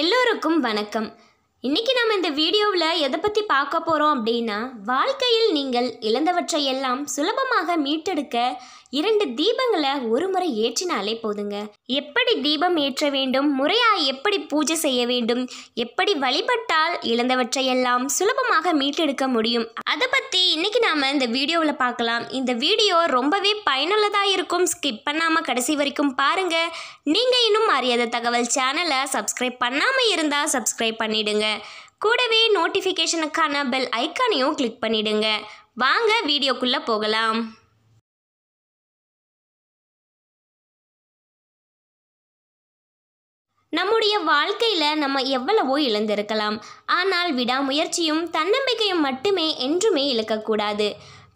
எல்லோருக்கும் வணக்கம் இன்றைக்கி நம்ம இந்த வீடியோவில் எதை பற்றி பார்க்க போகிறோம் அப்படின்னா வாழ்க்கையில் நீங்கள் இழந்தவற்றை எல்லாம் சுலபமாக மீட்டெடுக்க இரண்டு தீபங்களை ஒரு முறை ஏற்றினாலே போதுங்க எப்படி தீபம் ஏற்ற வேண்டும் முறையாக எப்படி பூஜை செய்ய வேண்டும் எப்படி வழிபட்டால் இழந்தவற்றையெல்லாம் சுலபமாக மீட்டெடுக்க முடியும் அதை பற்றி இன்னைக்கு நாம் இந்த வீடியோவில் பார்க்கலாம் இந்த வீடியோ ரொம்பவே பயனுள்ளதாக இருக்கும் ஸ்கிப் பண்ணாமல் கடைசி வரைக்கும் பாருங்கள் நீங்கள் இன்னும் அறியாத தகவல் சேனலை சப்ஸ்கிரைப் பண்ணாமல் இருந்தால் சப்ஸ்கிரைப் பண்ணிடுங்க கூடவே நோட்டிஃபிகேஷனுக்கான பெல் ஐக்கானையும் கிளிக் பண்ணிடுங்க வாங்க வீடியோக்குள்ளே போகலாம் நம்முடைய வாழ்க்கையில் நம்ம எவ்வளவோ இழந்திருக்கலாம் ஆனால் விடாமுயற்சியும் தன்னம்பிக்கையும் மட்டுமே என்றுமே இழக்கக்கூடாது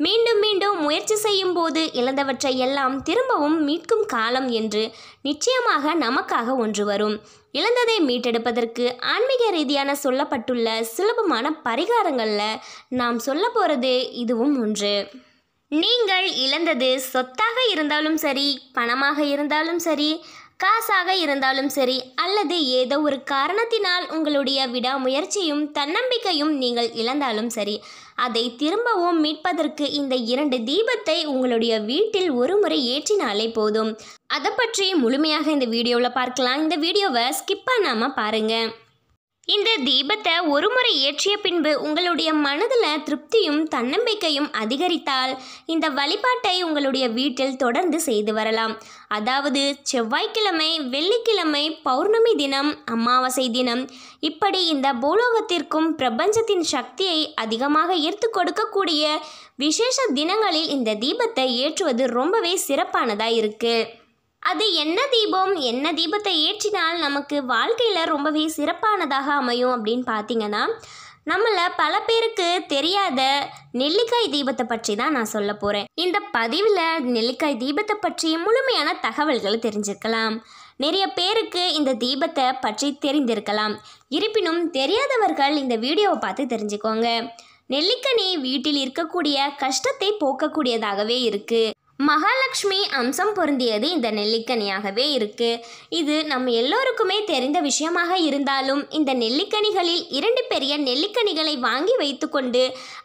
மீண்டும் மீண்டும் முயற்சி செய்யும் போது இழந்தவற்றை எல்லாம் திரும்பவும் மீட்கும் காலம் என்று நிச்சயமாக நமக்காக ஒன்று வரும் இழந்ததை மீட்டெடுப்பதற்கு ஆன்மீக ரீதியான சொல்லப்பட்டுள்ள சுலபமான பரிகாரங்களில் நாம் சொல்ல போகிறது இதுவும் ஒன்று நீங்கள் இழந்தது சொத்தாக இருந்தாலும் சரி பணமாக இருந்தாலும் சரி காசாக இருந்தாலும் சரி அல்லது ஏதோ ஒரு காரணத்தினால் உங்களுடைய விடாமுயற்சியும் தன்னம்பிக்கையும் நீங்கள் இழந்தாலும் சரி அதை திரும்பவும் மீட்பதற்கு இந்த இரண்டு தீபத்தை உங்களுடைய வீட்டில் ஒரு முறை ஏற்றினாலே போதும் அதை பற்றி முழுமையாக இந்த வீடியோவில் பார்க்கலாம் இந்த வீடியோவை ஸ்கிப் பண்ணாமல் பாருங்கள் இந்த தீபத்தை ஒரு முறை ஏற்றிய பின்பு உங்களுடைய மனதில் திருப்தியும் தன்னம்பிக்கையும் அதிகரித்தால் இந்த வழிபாட்டை உங்களுடைய வீட்டில் தொடர்ந்து செய்து வரலாம் அதாவது செவ்வாய்க்கிழமை வெள்ளிக்கிழமை பௌர்ணமி தினம் அமாவாசை தினம் இப்படி இந்த பூலோகத்திற்கும் பிரபஞ்சத்தின் சக்தியை அதிகமாக ஈர்த்து கொடுக்கக்கூடிய விசேஷ தினங்களில் இந்த தீபத்தை ஏற்றுவது ரொம்பவே சிறப்பானதாக இருக்குது அது என்ன தீபம் என்ன தீபத்தை ஏற்றினால் நமக்கு வாழ்க்கையில் ரொம்பவே சிறப்பானதாக அமையும் அப்படின்னு பார்த்தீங்கன்னா நம்மள பல பேருக்கு தெரியாத நெல்லிக்காய் தீபத்தை பற்றி தான் நான் சொல்ல போகிறேன் இந்த பதிவில் நெல்லிக்காய் தீபத்தை பற்றி முழுமையான தகவல்களை தெரிஞ்சிருக்கலாம் நிறைய பேருக்கு இந்த தீபத்தை பற்றி தெரிந்திருக்கலாம் இருப்பினும் தெரியாதவர்கள் இந்த வீடியோவை பார்த்து தெரிஞ்சுக்கோங்க நெல்லிக்கனி வீட்டில் இருக்கக்கூடிய கஷ்டத்தை போக்கக்கூடியதாகவே இருக்குது மகாலட்சுமி அம்சம் பொருந்தியது இந்த நெல்லிக்கனியாகவே இருக்கு இது நம்ம எல்லோருக்குமே தெரிந்த விஷயமாக இருந்தாலும் இந்த நெல்லிக்கனிகளில் இரண்டு பெரிய நெல்லிக்கனிகளை வாங்கி வைத்துக்கொண்டு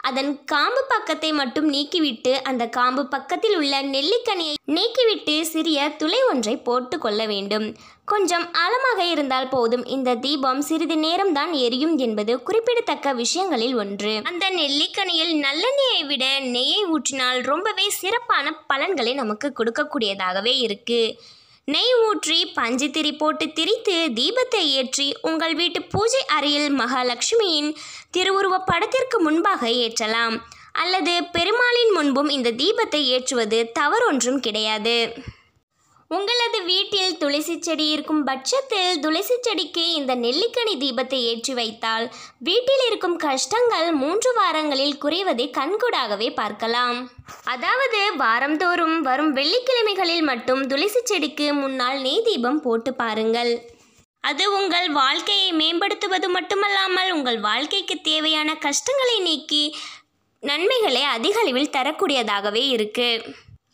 அதன் காம்பு பக்கத்தை மட்டும் நீக்கிவிட்டு அந்த காம்பு பக்கத்தில் உள்ள நெல்லிக்கனியை நீக்கிவிட்டு சிறிய துளை ஒன்றை போட்டு கொள்ள வேண்டும் கொஞ்சம் ஆழமாக இருந்தால் போதும் இந்த தீபம் சிறிது நேரம் தான் எரியும் என்பது குறிப்பிடத்தக்க விஷயங்களில் ஒன்று அந்த நெல்லிக்கனியில் நல்லெண்ணெயை விட நெய்யை ஊற்றினால் ரொம்பவே சிறப்பான பலன்களை நமக்கு கொடுக்கக்கூடியதாகவே இருக்கு நெய் ஊற்றி பஞ்சுத்திரி போட்டு திரித்து தீபத்தை ஏற்றி உங்கள் வீட்டு பூஜை அறையில் மகாலட்சுமியின் திருவுருவ படத்திற்கு முன்பாக ஏற்றலாம் அல்லது பெருமாளின் முன்பும் இந்த தீபத்தை ஏற்றுவது தவறொன்றும் கிடையாது உங்களது வீட்டில் துளசி செடி இருக்கும் பட்சத்தில் துளசி செடிக்கு இந்த நெல்லிக்கனி தீபத்தை ஏற்றி வைத்தால் வீட்டில் இருக்கும் கஷ்டங்கள் மூன்று வாரங்களில் குறைவதை கண்கூடாகவே பார்க்கலாம் அதாவது வாரந்தோறும் வரும் வெள்ளிக்கிழமைகளில் மட்டும் துளசி செடிக்கு முன்னால் நெய் தீபம் போட்டு பாருங்கள் அது உங்கள் வாழ்க்கையை மேம்படுத்துவது மட்டுமல்லாமல் உங்கள் வாழ்க்கைக்கு தேவையான கஷ்டங்களை நீக்கி நன்மைகளை அதிகளவில் தரக்கூடியதாகவே இருக்குது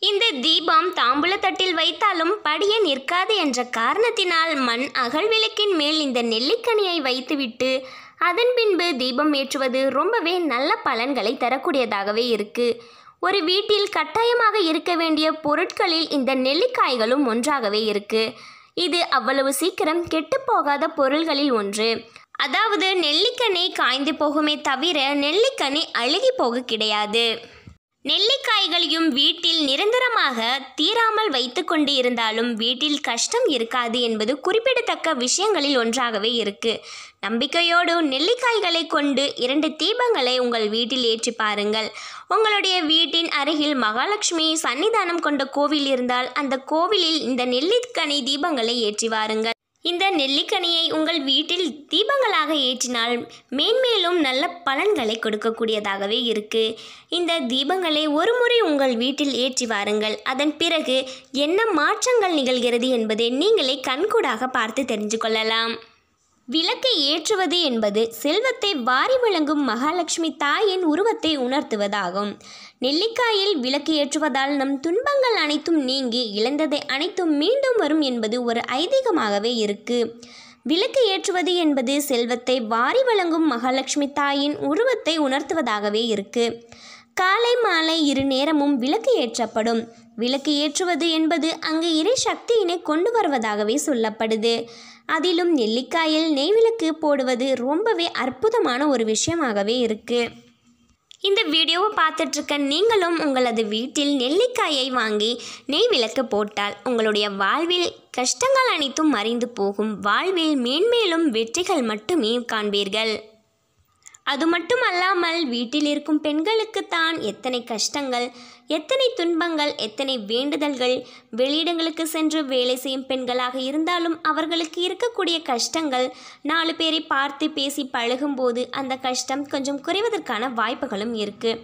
இந்த தீபம் தாம்பூலத்தட்டில் வைத்தாலும் படிய நிற்காது என்ற காரணத்தினால் மண் அகல் விளக்கின் மேல் இந்த நெல்லிக்கனியை வைத்துவிட்டு அதன் பின்பு தீபம் ஏற்றுவது ரொம்பவே நல்ல பலன்களை தரக்கூடியதாகவே இருக்கு ஒரு வீட்டில் கட்டாயமாக இருக்க வேண்டிய பொருட்களில் இந்த நெல்லிக்காய்களும் ஒன்றாகவே இருக்கு இது அவ்வளவு சீக்கிரம் கெட்டுப்போகாத பொருள்களில் ஒன்று அதாவது நெல்லிக்கனி காய்ந்து போகுமே தவிர நெல்லிக்கனி அழுகி போக கிடையாது நெல்லிக்காய்களையும் வீட்டில் நிரந்தரமாக தீராமல் வைத்து கொண்டு இருந்தாலும் வீட்டில் கஷ்டம் இருக்காது என்பது குறிப்பிடத்தக்க விஷயங்களில் ஒன்றாகவே இருக்கு நம்பிக்கையோடு நெல்லிக்காய்களை கொண்டு இரண்டு தீபங்களை உங்கள் வீட்டில் ஏற்றி பாருங்கள் உங்களுடைய வீட்டின் அருகில் மகாலட்சுமி சன்னிதானம் கொண்ட கோவில் இருந்தால் அந்த கோவிலில் இந்த நெல்லிக்கனி தீபங்களை ஏற்றி வாருங்கள் இந்த நெல்லிக்கனியை உங்கள் வீட்டில் தீபங்களாக ஏற்றினால் மேன்மேலும் நல்ல பலன்களை கொடுக்கக்கூடியதாகவே இருக்கு இந்த தீபங்களை ஒரு முறை உங்கள் வீட்டில் ஏற்றி வாருங்கள் அதன் பிறகு என்ன மாற்றங்கள் நிகழ்கிறது என்பதை நீங்களே கண்கூடாக பார்த்து தெரிஞ்சு கொள்ளலாம் விளக்கை ஏற்றுவது என்பது செல்வத்தை வாரி வழங்கும் மகாலட்சுமி தாயின் உருவத்தை உணர்த்துவதாகும் நெல்லிக்காயில் விளக்கு ஏற்றுவதால் நம் துன்பங்கள் அனைத்தும் நீங்கி இழந்ததை அனைத்தும் மீண்டும் வரும் என்பது ஒரு ஐதீகமாகவே இருக்கு விளக்கு ஏற்றுவது என்பது செல்வத்தை வாரி வழங்கும் மகாலட்சுமி தாயின் உருவத்தை உணர்த்துவதாகவே இருக்கு காலை மாலை இரு நேரமும் விளக்கு ஏற்றப்படும் விளக்கு ஏற்றுவது என்பது அங்கு இறை சக்தியினை கொண்டு வருவதாகவே சொல்லப்படுது அதிலும் நெல்லிக்காயில் நெய்விளக்கு போடுவது ரொம்பவே அற்புதமான ஒரு விஷயமாகவே இருக்குது இந்த வீடியோவை பார்த்துட்ருக்க நீங்களும் உங்களது வீட்டில் நெல்லிக்காயை வாங்கி நெய் விளக்கு போட்டால் உங்களுடைய வாழ்வில் கஷ்டங்கள் அனைத்தும் மறைந்து போகும் வாழ்வில் மேன்மேலும் வெற்றிகள் மட்டுமே காண்பீர்கள் அது மட்டும் அல்லாமல் வீட்டில் இருக்கும் பெண்களுக்கு தான் எத்தனை கஷ்டங்கள் எத்தனை துன்பங்கள் எத்தனை வேண்டுதல்கள் வெளியிடங்களுக்கு சென்று வேலை செய்யும் பெண்களாக இருந்தாலும் அவர்களுக்கு இருக்கக்கூடிய கஷ்டங்கள் நாலு பேரை பார்த்து பேசி பழகும்போது அந்த கஷ்டம் கொஞ்சம் குறைவதற்கான வாய்ப்புகளும் இருக்குது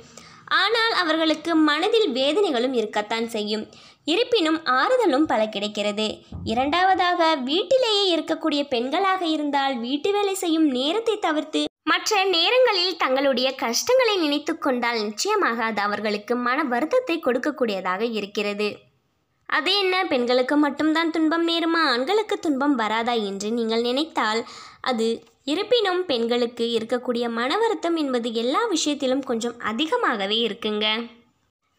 ஆனால் அவர்களுக்கு மனதில் வேதனைகளும் இருக்கத்தான் செய்யும் இருப்பினும் ஆறுதலும் பல கிடைக்கிறது இரண்டாவதாக வீட்டிலேயே இருக்கக்கூடிய பெண்களாக இருந்தால் வீட்டு வேலை செய்யும் நேரத்தை தவிர்த்து மற்ற நேரங்களில் தங்களுடைய கஷ்டங்களை நினைத்து கொண்டால் நிச்சயமாக அது அவர்களுக்கு மன வருத்தத்தை கொடுக்கக்கூடியதாக இருக்கிறது அது என்ன பெண்களுக்கு மட்டும்தான் துன்பம் நேருமா ஆண்களுக்கு துன்பம் வராதா என்று நீங்கள் நினைத்தால் அது இருப்பினும் பெண்களுக்கு இருக்கக்கூடிய மன வருத்தம் என்பது எல்லா விஷயத்திலும் கொஞ்சம் அதிகமாகவே இருக்குங்க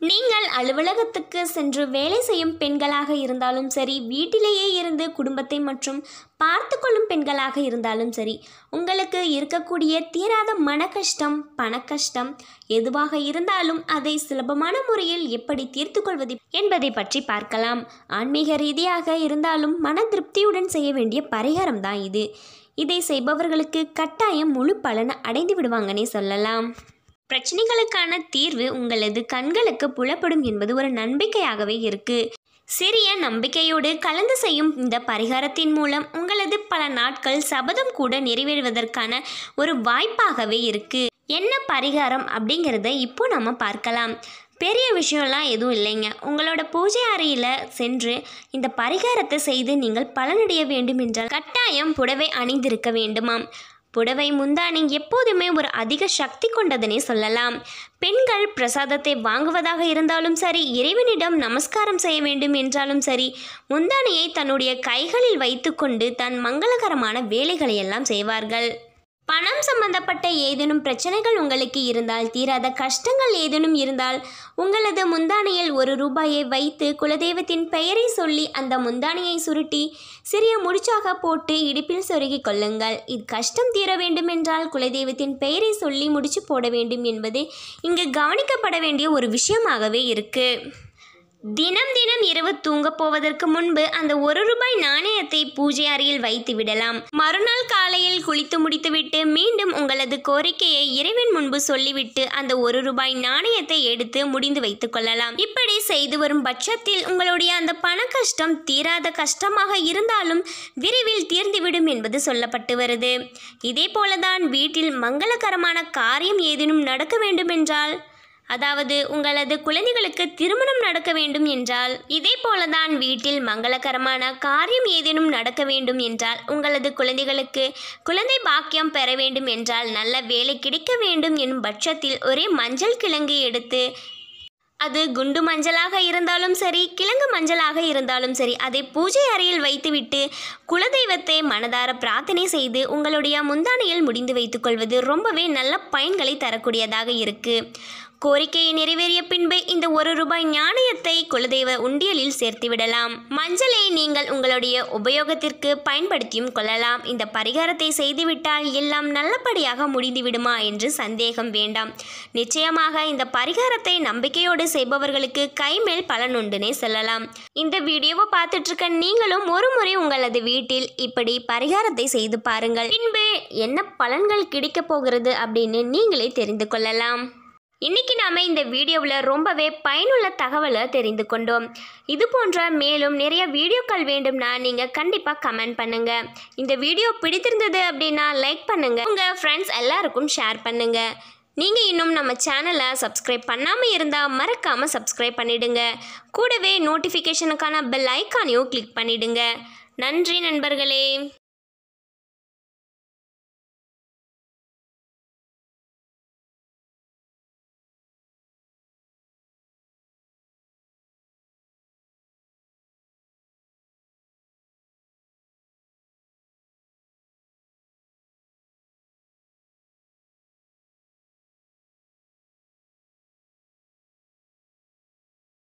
நீங்கள் அலுவலகத்துக்கு சென்று வேலை செய்யும் பெண்களாக இருந்தாலும் சரி வீட்டிலேயே இருந்து குடும்பத்தை மற்றும் பார்த்து கொள்ளும் பெண்களாக இருந்தாலும் சரி உங்களுக்கு இருக்கக்கூடிய தீராத மன கஷ்டம் பண கஷ்டம் எதுவாக இருந்தாலும் அதை சுலபமான முறையில் எப்படி தீர்த்து கொள்வது என்பதை பற்றி பார்க்கலாம் ஆன்மீக ரீதியாக இருந்தாலும் மன திருப்தியுடன் செய்ய வேண்டிய பரிகாரம் தான் இது இதை செய்பவர்களுக்கு கட்டாயம் முழு பலனை அடைந்து விடுவாங்கன்னே சொல்லலாம் பிரச்சனைகளுக்கான தீர்வு உங்களது கண்களுக்கு புலப்படும் என்பது ஒரு நம்பிக்கையாகவே இருக்கு சிறிய நம்பிக்கையோடு கலந்து செய்யும் இந்த பரிகாரத்தின் மூலம் உங்களது பல நாட்கள் சபதம் கூட நிறைவேறுவதற்கான ஒரு வாய்ப்பாகவே இருக்கு என்ன பரிகாரம் அப்படிங்கிறத இப்போ நம்ம பார்க்கலாம் பெரிய விஷயம்லாம் எதுவும் இல்லைங்க உங்களோட பூஜை அறையில் சென்று இந்த பரிகாரத்தை செய்து நீங்கள் பலனடைய வேண்டும் என்றால் கட்டாயம் புடவை அணிந்திருக்க வேண்டுமாம் புடவை முந்தானி எப்போதுமே ஒரு அதிக சக்தி கொண்டதனே சொல்லலாம் பெண்கள் பிரசாதத்தை வாங்குவதாக இருந்தாலும் சரி இறைவனிடம் நமஸ்காரம் செய்ய வேண்டும் என்றாலும் சரி முந்தானியை தன்னுடைய கைகளில் வைத்துக்கொண்டு தன் மங்களகரமான வேலைகளையெல்லாம் செய்வார்கள் பணம் சம்பந்தப்பட்ட ஏதேனும் பிரச்சனைகள் உங்களுக்கு இருந்தால் தீராத கஷ்டங்கள் ஏதேனும் இருந்தால் உங்களது முந்தானையில் ஒரு ரூபாயை வைத்து குலதெய்வத்தின் பெயரை சொல்லி அந்த முந்தானையை சுருட்டி சிறிய முடிச்சாக போட்டு இடுப்பில் சொருகிக் கொள்ளுங்கள் இது கஷ்டம் தீர வேண்டுமென்றால் குலதெய்வத்தின் பெயரை சொல்லி முடிச்சு போட வேண்டும் என்பது இங்கு கவனிக்கப்பட வேண்டிய ஒரு விஷயமாகவே இருக்குது தினம் தினம் இரவு தூங்கப் போவதற்கு முன்பு அந்த ஒரு ரூபாய் நாணயத்தை பூஜை அறையில் வைத்து விடலாம் மறுநாள் காலையில் குளித்து முடித்துவிட்டு மீண்டும் உங்களது கோரிக்கையை இறைவன் முன்பு சொல்லிவிட்டு அந்த ஒரு ரூபாய் நாணயத்தை எடுத்து முடிந்து வைத்துக் கொள்ளலாம் இப்படி செய்து வரும் பட்சத்தில் உங்களுடைய அந்த பண கஷ்டம் தீராத கஷ்டமாக இருந்தாலும் விரைவில் தீர்ந்துவிடும் என்பது சொல்லப்பட்டு வருது இதே போலதான் வீட்டில் மங்களகரமான காரியம் ஏதேனும் நடக்க வேண்டும் என்றால் அதாவது உங்களது குழந்தைகளுக்கு திருமணம் நடக்க வேண்டும் என்றால் இதே போலதான் வீட்டில் மங்களகரமான காரியம் ஏதேனும் நடக்க வேண்டும் என்றால் உங்களது குழந்தைகளுக்கு குழந்தை பாக்கியம் பெற வேண்டும் என்றால் நல்ல வேலை கிடைக்க வேண்டும் என்னும் பட்சத்தில் ஒரே மஞ்சள் கிழங்கு எடுத்து அது குண்டு மஞ்சளாக இருந்தாலும் சரி கிழங்கு மஞ்சளாக இருந்தாலும் சரி அதை பூஜை அறையில் வைத்துவிட்டு குலதெய்வத்தை மனதார பிரார்த்தனை செய்து உங்களுடைய முந்தானையில் முடிந்து வைத்துக்கொள்வது ரொம்பவே நல்ல பயன்களை தரக்கூடியதாக இருக்குது கோரிக்கையை நிறைவேறிய பின்பு இந்த ஒரு ரூபாய் நாணயத்தை குலதெய்வ உண்டியலில் சேர்த்துவிடலாம் மஞ்சளை நீங்கள் உங்களுடைய உபயோகத்திற்கு பயன்படுத்தியும் கொள்ளலாம் இந்த பரிகாரத்தை செய்துவிட்டால் எல்லாம் நல்லபடியாக முடிந்துவிடுமா என்று சந்தேகம் வேண்டாம் நிச்சயமாக இந்த பரிகாரத்தை நம்பிக்கையோடு செய்பவர்களுக்கு கைமேல் பலனுண்டுனே சொல்லலாம் இந்த வீடியோவை பார்த்துட்டு இருக்க நீங்களும் ஒரு முறை உங்களது வீட்டில் இப்படி பரிகாரத்தை செய்து பாருங்கள் பின்பு என்ன பலன்கள் கிடைக்கப் போகிறது அப்படின்னு நீங்களே தெரிந்து கொள்ளலாம் இன்னைக்கு நாம இந்த வீடியோவில் ரொம்பவே பயனுள்ள தகவலை தெரிந்து கொண்டோம் இது போன்ற மேலும் நிறைய வீடியோக்கள் வேண்டும்னா நீங்கள் கண்டிப்பாக கமெண்ட் பண்ணுங்க இந்த வீடியோ பிடித்திருந்தது அப்படின்னா லைக் பண்ணுங்க உங்கள் ஃப்ரெண்ட்ஸ் எல்லாருக்கும் ஷேர் பண்ணுங்க நீங்கள் இன்னும் நம்ம சேனலை சப்ஸ்கிரைப் பண்ணாமல் இருந்தால் மறக்காமல் சப்ஸ்கிரைப் பண்ணிடுங்க கூடவே நோட்டிஃபிகேஷனுக்கான பெல் ஐக்கானையும் கிளிக் பண்ணிடுங்க நன்றி நண்பர்களே